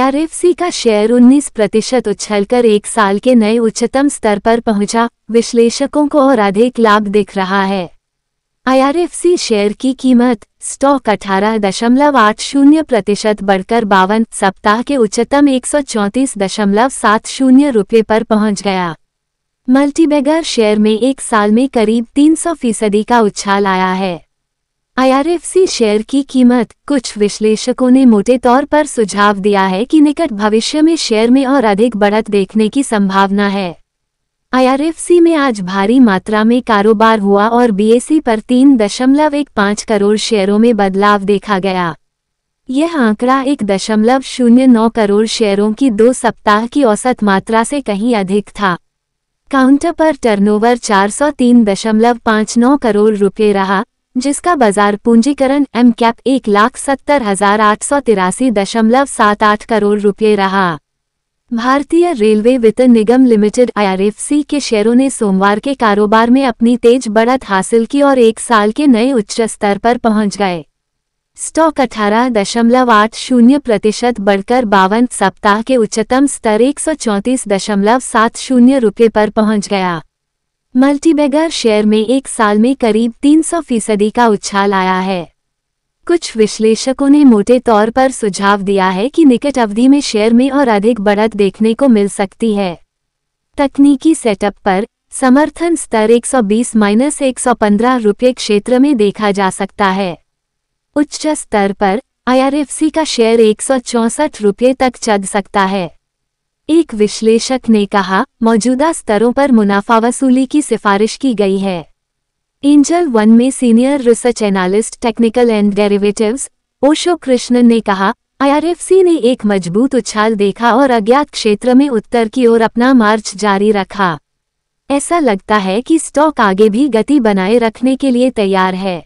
IRFC का share 19 प्रतिशत कर एक साल के नए उच्चतम स्तर पर पहुंचा विश्लेषकों को और अधिक लाभ दिख रहा है आईआरएफसी शेयर की कीमत स्टॉक अठारह दशमलव आठ शून्य प्रतिशत बढ़कर बावन सप्ताह के उच्चतम एक सौ चौंतीस दशमलव सात शून्य रुपये पर पहुंच गया मल्टीबैगर शेयर में एक साल में करीब तीन सौ फीसदी का उछाल आया है आईआरएफसी शेयर की कीमत कुछ विश्लेषकों ने मोटे तौर पर सुझाव दिया है कि निकट भविष्य में शेयर में और अधिक बढ़त देखने की संभावना है आईआरएफसी में आज भारी मात्रा में कारोबार हुआ और बीएसई पर तीन दशमलव एक पाँच करोड़ शेयरों में बदलाव देखा गया यह आंकड़ा एक दशमलव शून्य नौ करोड़ शेयरों की दो सप्ताह की औसत मात्रा से कहीं अधिक था काउंटर पर टर्नओवर 403.59 करोड़ रुपये रहा जिसका बाजार पूंजीकरण एम कैप एक लाख सत्तर हजार आठ सौ तिरासी दशमलव सात आठ करोड़ रुपये रहा भारतीय रेलवे वित्त निगम लिमिटेड आईआरएफसी के शेयरों ने सोमवार के कारोबार में अपनी तेज बढ़त हासिल की और एक साल के नए उच्च स्तर पर पहुंच गए स्टॉक अठारह दशमलव आठ शून्य प्रतिशत बढ़कर बावन सप्ताह के उच्चतम स्तर एक सौ चौंतीस दशमलव सात शून्य रुपये पर पहुंच गया मल्टीबेगर शेयर में एक साल में करीब 300 फीसदी का उछाल आया है कुछ विश्लेषकों ने मोटे तौर पर सुझाव दिया है कि निकट अवधि में शेयर में और अधिक बढ़त देखने को मिल सकती है तकनीकी सेटअप पर समर्थन स्तर 120 माइनस एक रुपये क्षेत्र में देखा जा सकता है उच्च स्तर पर आईआरएफसी का शेयर एक सौ रुपये तक चल सकता है एक विश्लेषक ने कहा मौजूदा स्तरों पर मुनाफा वसूली की सिफारिश की गई है एंजल वन में senior research analyst technical and derivatives Osho Krishnan ने कहा आईआरएफसी ने एक मजबूत उछाल देखा और अज्ञात क्षेत्र में उत्तर की ओर अपना मार्च जारी रखा ऐसा लगता है कि स्टॉक आगे भी गति बनाए रखने के लिए तैयार है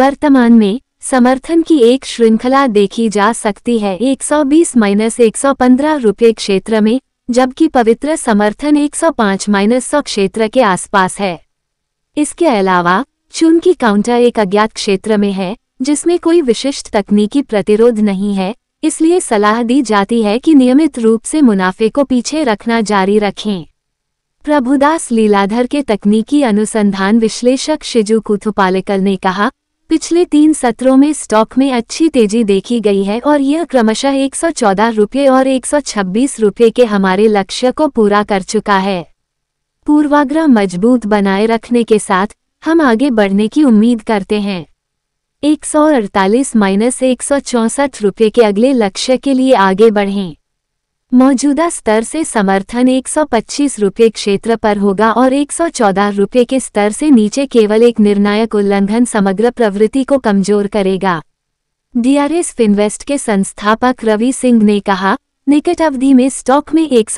वर्तमान में समर्थन की एक श्रृंखला देखी जा सकती है 120 माइनस एक रुपये क्षेत्र में जबकि पवित्र समर्थन 105 माइनस सौ क्षेत्र के आसपास है इसके अलावा चून की काउंटर एक अज्ञात क्षेत्र में है जिसमें कोई विशिष्ट तकनीकी प्रतिरोध नहीं है इसलिए सलाह दी जाती है कि नियमित रूप से मुनाफे को पीछे रखना जारी रखें प्रभुदास लीलाधर के तकनीकी अनुसंधान विश्लेषक शिजु कुथुपालेकल ने कहा पिछले तीन सत्रों में स्टॉक में अच्छी तेजी देखी गई है और यह क्रमशः एक सौ और एक सौ के हमारे लक्ष्य को पूरा कर चुका है पूर्वाग्रह मजबूत बनाए रखने के साथ हम आगे बढ़ने की उम्मीद करते हैं एक सौ अड़तालीस माइनस एक सौ चौसठ रुपये के अगले लक्ष्य के लिए आगे बढ़ें मौजूदा स्तर से समर्थन एक रुपये क्षेत्र पर होगा और एक रुपये के स्तर से नीचे केवल एक निर्णायक उल्लंघन समग्र प्रवृत्ति को कमजोर करेगा डीआरएस फिनवेस्ट के संस्थापक रवि सिंह ने कहा निकट अवधि में स्टॉक में एक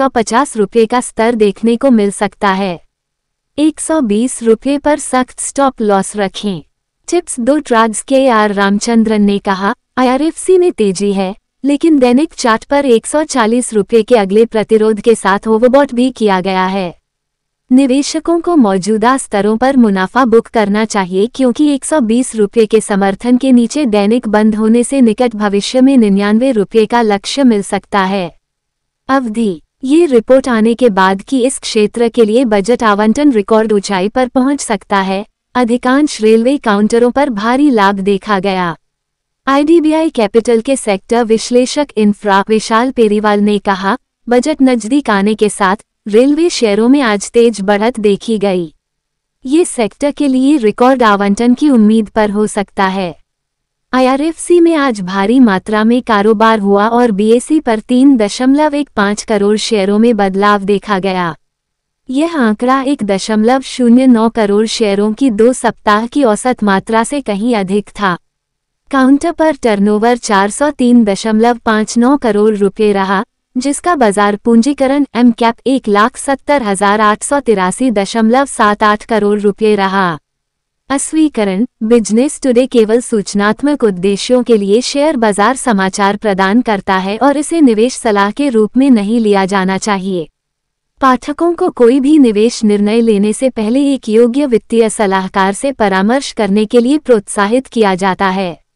रुपये का स्तर देखने को मिल सकता है एक रुपये पर सख्त स्टॉप लॉस रखें टिप्स दो ट्राग्स के आर रामचंद्रन ने कहा आई में तेजी है लेकिन दैनिक चार्ट पर एक सौ के अगले प्रतिरोध के साथ ओवरबॉट भी किया गया है निवेशकों को मौजूदा स्तरों पर मुनाफा बुक करना चाहिए क्योंकि एक सौ के समर्थन के नीचे दैनिक बंद होने से निकट भविष्य में निन्यानवे रुपये का लक्ष्य मिल सकता है अवधि ये रिपोर्ट आने के बाद कि इस क्षेत्र के लिए बजट आवंटन रिकॉर्ड ऊंचाई पर पहुंच सकता है अधिकांश रेलवे काउंटरों पर भारी लाभ देखा गया आईडीबीआई कैपिटल के सेक्टर विश्लेषक इंफ्रा विशाल पेरीवाल ने कहा बजट नजदीक आने के साथ रेलवे शेयरों में आज तेज बढ़त देखी गई ये सेक्टर के लिए रिकॉर्ड आवंटन की उम्मीद पर हो सकता है आईआरएफसी में आज भारी मात्रा में कारोबार हुआ और बीएसई पर तीन दशमलव एक पाँच करोड़ शेयरों में बदलाव देखा गया यह आंकड़ा एक दशमलव शून्य नौ करोड़ शेयरों की दो सप्ताह की औसत मात्रा से कहीं अधिक था काउंटर पर टर्नओवर 403.59 करोड़ रुपए रहा जिसका बाजार पूंजीकरण एम कैप एक लाख सत्तर हजार आठ सौ तिरासी दशमलव सात आठ करोड़ रुपए रहा अस्वीकरण बिजनेस टुडे केवल सूचनात्मक उद्देश्यों के लिए शेयर बाजार समाचार प्रदान करता है और इसे निवेश सलाह के रूप में नहीं लिया जाना चाहिए पाठकों को कोई भी निवेश निर्णय लेने से पहले एक योग्य वित्तीय सलाहकार से परामर्श करने के लिए प्रोत्साहित किया जाता है